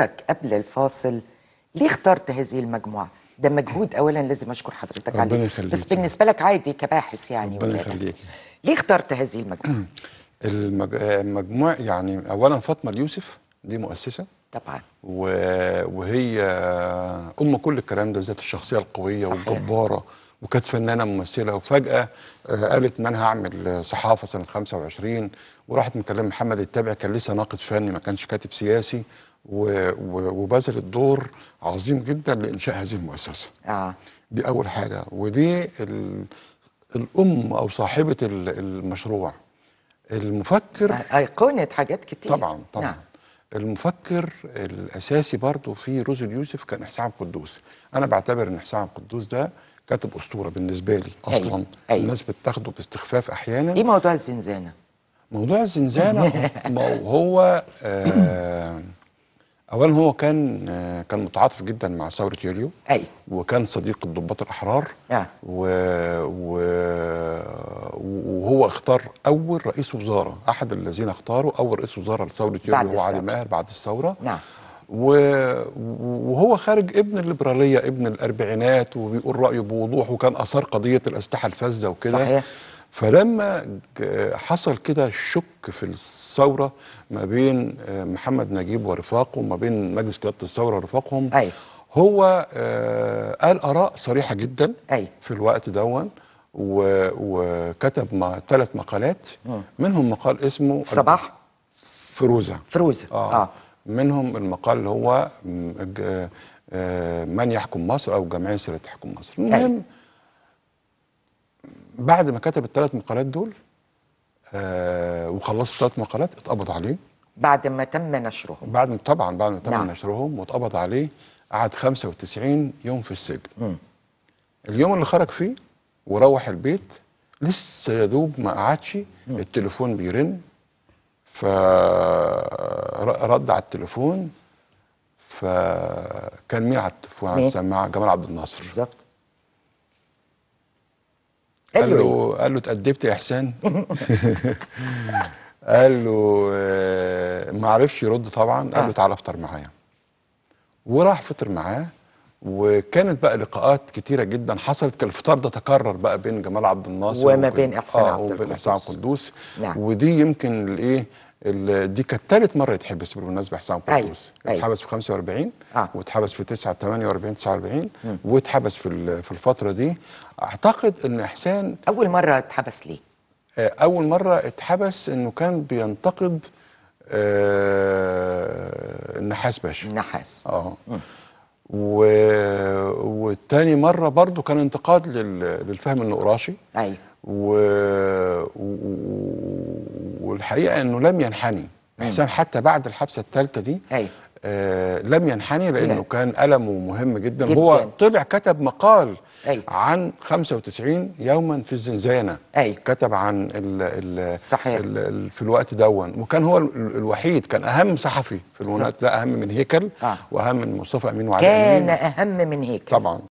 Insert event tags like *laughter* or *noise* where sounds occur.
حضرتك قبل الفاصل ليه اخترت هذه المجموعة؟ ده مجهود أولا لازم أشكر حضرتك عليه ربنا يخليك بس بالنسبة لك عادي كباحث يعني ربنا يخليك ليه اخترت هذه المجموعة؟ *clears throat* المج... المجموعة آه، يعني أولا فاطمة اليوسف دي مؤسسة طبعا و... وهي آه، أم كل الكلام ده ذات الشخصية القوية صحيح. والجبارة وكانت فنانه ممثله وفجاه آه، قالت ان انا هعمل صحافه سنه 25 وراحت مكلمه محمد التابع كان لسه ناقد فني ما كانش كاتب سياسي وبذلت دور عظيم جدا لانشاء هذه المؤسسه. اه دي اول حاجه ودي الام او صاحبه المشروع المفكر آه، ايقونه حاجات كتير طبعا طبعا نعم. المفكر الاساسي برضه في روز اليوسف كان حسام قدوس انا بعتبر ان حسام قدوس ده كاتب اسطوره بالنسبه لي اصلا أيوة. أيوة. الناس بتاخده باستخفاف احيانا ايه موضوع الزنزانه موضوع الزنزانه *laughs* هو آه اولا هو كان آه كان متعاطف جدا مع ثوره يوليو أي. وكان صديق الضباط الاحرار آه. و... و... وهو اختار اول رئيس وزاره احد الذين اختاروا اول رئيس وزاره لثوره يوليو هو علي ماهر بعد الثوره نعم وهو خارج ابن الليبراليه ابن الاربعينات وبيقول رايه بوضوح وكان اثار قضيه الاسلحه الفذه وكده صحيح فلما حصل كده شك في الثوره ما بين آه، محمد نجيب ورفاقه ما بين مجلس قياده الثوره ورفاقهم أي. هو آه، قال اراء صريحه جدا أي. في الوقت دون وكتب ثلاث مقالات منهم مقال اسمه صباح فروزه فروزه اه, آه. منهم المقال اللي هو آه، من يحكم مصر او جمعيه سير تحكم مصر المهم بعد ما كتب الثلاث مقالات دول آه وخلصت ثلاث مقالات اتقبض عليه بعد ما تم نشرهم بعد ما طبعا بعد ما تم نعم. نشرهم واتقبض عليه قعد 95 يوم في السجن م. اليوم اللي خرج فيه وروح البيت لسه يا دوب ما قعدش التليفون بيرن فرد على التليفون فكان مين على التليفون على السماعه جمال عبد الناصر بالظبط قال له قال له اتأدبت يا احسان *laughs* قال له آه، ما عرفش يرد طبعا قال له آه. تعالى افطر معايا وراح فطر معاه وكانت بقى لقاءات كتيره جدا حصلت كان الفطار ده تكرر بقى بين جمال عبد الناصر وما بين احسان آه عبد القدوس احسان قدوس نعم. ودي يمكن الايه دي كانت ثالث مره يتحبس بالمناسبه حسام أيوة، قدوس أيوة. اتحبس في 45 آه. واتحبس في 9 48 49 واتحبس في في الفتره دي اعتقد ان احسان اول مره اتحبس ليه آه، اول مره اتحبس انه كان بينتقد آه النحاس باشا النحاس اه و... والتاني مره برضو كان انتقاد لل... للفهم النقراشي أي. و... و... والحقيقه انه لم ينحني حسام حتى بعد الحبسه الثالثه دي أي. آه لم ينحني لانه لا. نعم. كان ألمه مهم جدا, جداً. هو طلع كتب مقال أي. عن 95 يوما في الزنزانه أي. كتب عن الـ الـ صحيح. الـ الـ في الوقت دون وكان هو الوحيد كان اهم صحفي في الوقت ده اهم من هيكل آه. واهم من مصطفى امين وعلي كان امين كان اهم من هيكل طبعا